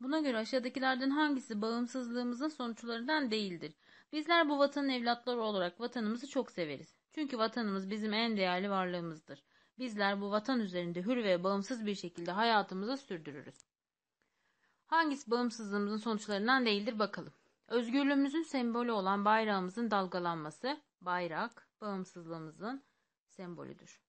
Buna göre aşağıdakilerden hangisi bağımsızlığımızın sonuçlarından değildir? Bizler bu vatanın evlatları olarak vatanımızı çok severiz. Çünkü vatanımız bizim en değerli varlığımızdır. Bizler bu vatan üzerinde hür ve bağımsız bir şekilde hayatımızı sürdürürüz. Hangisi bağımsızlığımızın sonuçlarından değildir bakalım. Özgürlüğümüzün sembolü olan bayrağımızın dalgalanması, bayrak bağımsızlığımızın sembolüdür.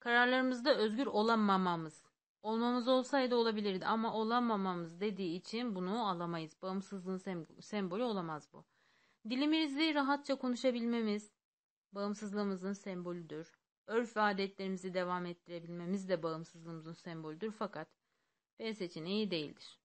Kararlarımızda özgür olamamamız, Olmamız olsaydı olabilirdi ama olamamamız dediği için bunu alamayız. Bağımsızlığın sem sembolü olamaz bu. Dilimizi rahatça konuşabilmemiz bağımsızlığımızın sembolüdür. Örf ve adetlerimizi devam ettirebilmemiz de bağımsızlığımızın sembolüdür fakat B seçeneği değildir.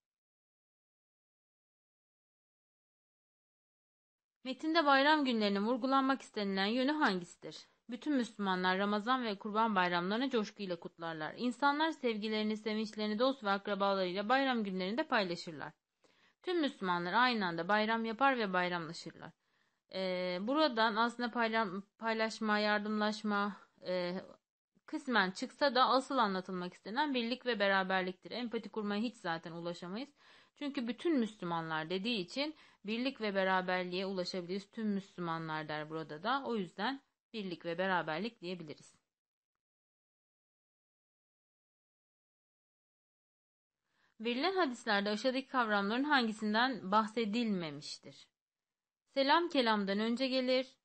Metinde bayram günlerinin vurgulanmak istenilen yönü hangisidir? Bütün Müslümanlar Ramazan ve Kurban bayramlarını coşkuyla kutlarlar. İnsanlar sevgilerini, sevinçlerini dost ve akrabalarıyla bayram günlerinde paylaşırlar. Tüm Müslümanlar aynı anda bayram yapar ve bayramlaşırlar. Ee, buradan aslında paylaşma, yardımlaşma e, kısmen çıksa da asıl anlatılmak istenen birlik ve beraberliktir. Empati kurmaya hiç zaten ulaşamayız. Çünkü bütün Müslümanlar dediği için birlik ve beraberliğe ulaşabiliriz. Tüm Müslümanlar der burada da. O yüzden birlik ve beraberlik diyebiliriz. Verilen hadislerde aşağıdaki kavramların hangisinden bahsedilmemiştir? Selam kelamdan önce gelir.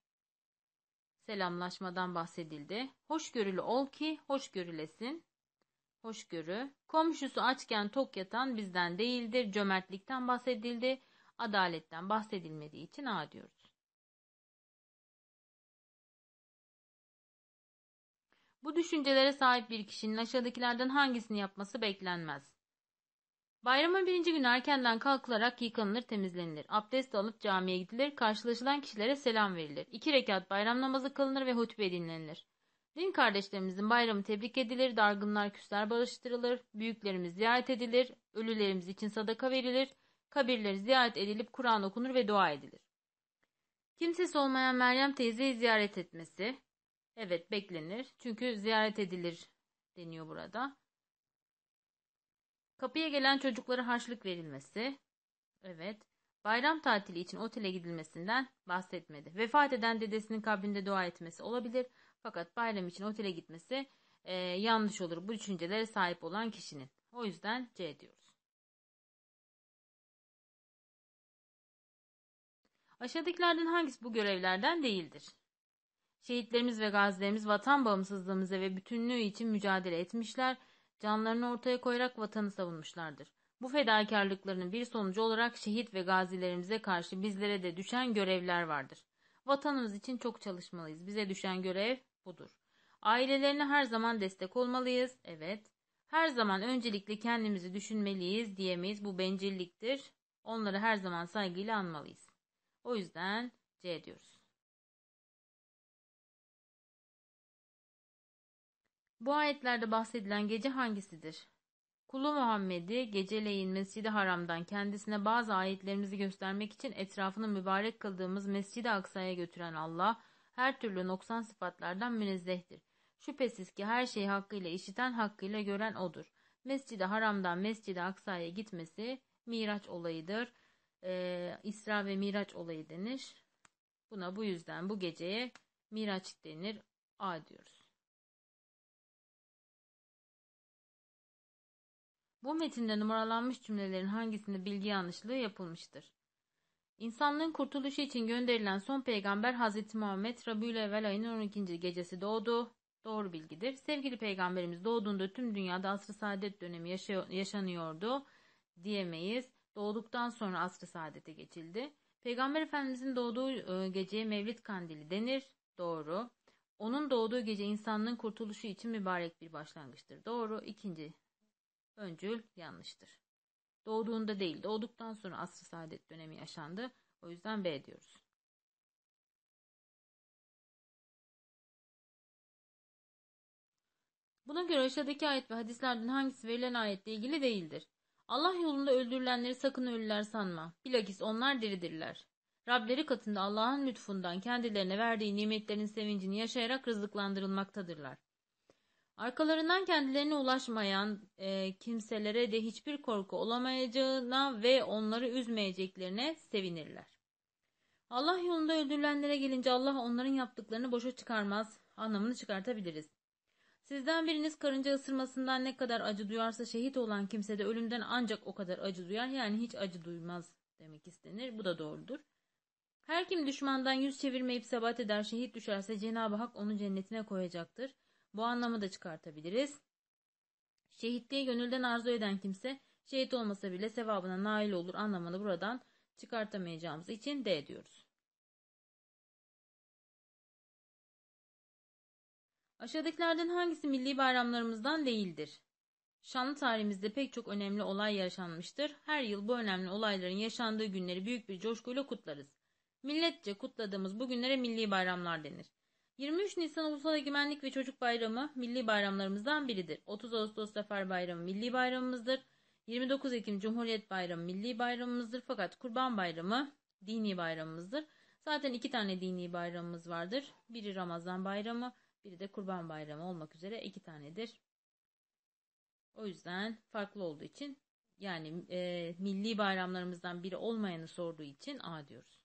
Selamlaşmadan bahsedildi. Hoşgörülü ol ki hoşgörülesin. Hoşgörü. Komşusu açken tok yatan bizden değildir. Cömertlikten bahsedildi. Adaletten bahsedilmediği için A diyoruz. Bu düşüncelere sahip bir kişinin aşağıdakilerden hangisini yapması beklenmez. Bayramın birinci günü erkenden kalkılarak yıkanılır, temizlenilir. Abdest alıp camiye gidilir, karşılaşılan kişilere selam verilir. İki rekat bayram namazı kılınır ve hutbe dinlenilir. Din kardeşlerimizin bayramı tebrik edilir, dargınlar küsler barıştırılır, büyüklerimiz ziyaret edilir, ölülerimiz için sadaka verilir, kabirleri ziyaret edilip Kur'an okunur ve dua edilir. Kimsesi olmayan Meryem teyzeyi ziyaret etmesi, Evet beklenir. Çünkü ziyaret edilir deniyor burada. Kapıya gelen çocuklara harçlık verilmesi. Evet. Bayram tatili için otele gidilmesinden bahsetmedi. Vefat eden dedesinin kabrinde dua etmesi olabilir. Fakat bayram için otele gitmesi e, yanlış olur bu düşüncelere sahip olan kişinin. O yüzden C diyoruz. Aşağıdakilerden hangisi bu görevlerden değildir? Şehitlerimiz ve gazilerimiz vatan bağımsızlığımıza ve bütünlüğü için mücadele etmişler, canlarını ortaya koyarak vatanı savunmuşlardır. Bu fedakarlıklarının bir sonucu olarak şehit ve gazilerimize karşı bizlere de düşen görevler vardır. Vatanımız için çok çalışmalıyız. Bize düşen görev budur. Ailelerine her zaman destek olmalıyız. Evet. Her zaman öncelikle kendimizi düşünmeliyiz diyemeyiz. Bu bencilliktir. Onları her zaman saygıyla anmalıyız. O yüzden C diyoruz. Bu ayetlerde bahsedilen gece hangisidir? Kulu Muhammed'i geceleyin Mescid-i Haram'dan kendisine bazı ayetlerimizi göstermek için etrafını mübarek kıldığımız Mescid-i Aksa'ya götüren Allah, her türlü noksan sıfatlardan münezzehtir. Şüphesiz ki her şeyi hakkıyla işiten, hakkıyla gören O'dur. Mescid-i Haram'dan Mescid-i Aksa'ya gitmesi Miraç olayıdır. Ee, İsra ve Miraç olayı denir. Buna bu yüzden bu geceye Miraç denir. A diyoruz. Bu metinde numaralanmış cümlelerin hangisinde bilgi yanlışlığı yapılmıştır? İnsanlığın kurtuluşu için gönderilen son peygamber Hazreti Muhammed Rabiülevvel ayının 12. gecesi doğdu. Doğru bilgidir. Sevgili peygamberimiz doğduğunda tüm dünyada asr-ı saadet dönemi yaşanıyordu diyemeyiz. Doğduktan sonra asr-ı saadete geçildi. Peygamber Efendimizin doğduğu e, geceye Mevlid Kandili denir. Doğru. Onun doğduğu gece insanlığın kurtuluşu için mübarek bir başlangıçtır. Doğru. İkinci Öncül yanlıştır. Doğduğunda değil, doğduktan sonra asr-ı saadet dönemi yaşandı. O yüzden B diyoruz. Buna göre aşağıdaki ayet ve hadislerden hangisi verilen ayetle ilgili değildir? Allah yolunda öldürülenleri sakın ölüler sanma. Bilakis onlar diridirler. Rableri katında Allah'ın lütfundan kendilerine verdiği nimetlerin sevincini yaşayarak rızıklandırılmaktadırlar. Arkalarından kendilerine ulaşmayan e, kimselere de hiçbir korku olamayacağına ve onları üzmeyeceklerine sevinirler. Allah yolunda öldürülenlere gelince Allah onların yaptıklarını boşa çıkarmaz anlamını çıkartabiliriz. Sizden biriniz karınca ısırmasından ne kadar acı duyarsa şehit olan kimse de ölümden ancak o kadar acı duyar yani hiç acı duymaz demek istenir. Bu da doğrudur. Her kim düşmandan yüz çevirmeyip sebat eder şehit düşerse Cenab-ı Hak onu cennetine koyacaktır. Bu anlamı da çıkartabiliriz. Şehitliği gönülden arzu eden kimse şehit olmasa bile sevabına nail olur anlamını buradan çıkartamayacağımız için D diyoruz. Aşağıdakilerden hangisi milli bayramlarımızdan değildir? Şanlı tarihimizde pek çok önemli olay yaşanmıştır. Her yıl bu önemli olayların yaşandığı günleri büyük bir coşkuyla kutlarız. Milletçe kutladığımız bu günlere milli bayramlar denir. 23 Nisan Ulusal Egemenlik ve Çocuk Bayramı milli bayramlarımızdan biridir. 30 Ağustos Zafer Bayramı milli bayramımızdır. 29 Ekim Cumhuriyet Bayramı milli bayramımızdır fakat Kurban Bayramı dini bayramımızdır. Zaten iki tane dini bayramımız vardır. Biri Ramazan Bayramı, biri de Kurban Bayramı olmak üzere iki tanedir. O yüzden farklı olduğu için yani e, milli bayramlarımızdan biri olmayanı sorduğu için A diyoruz.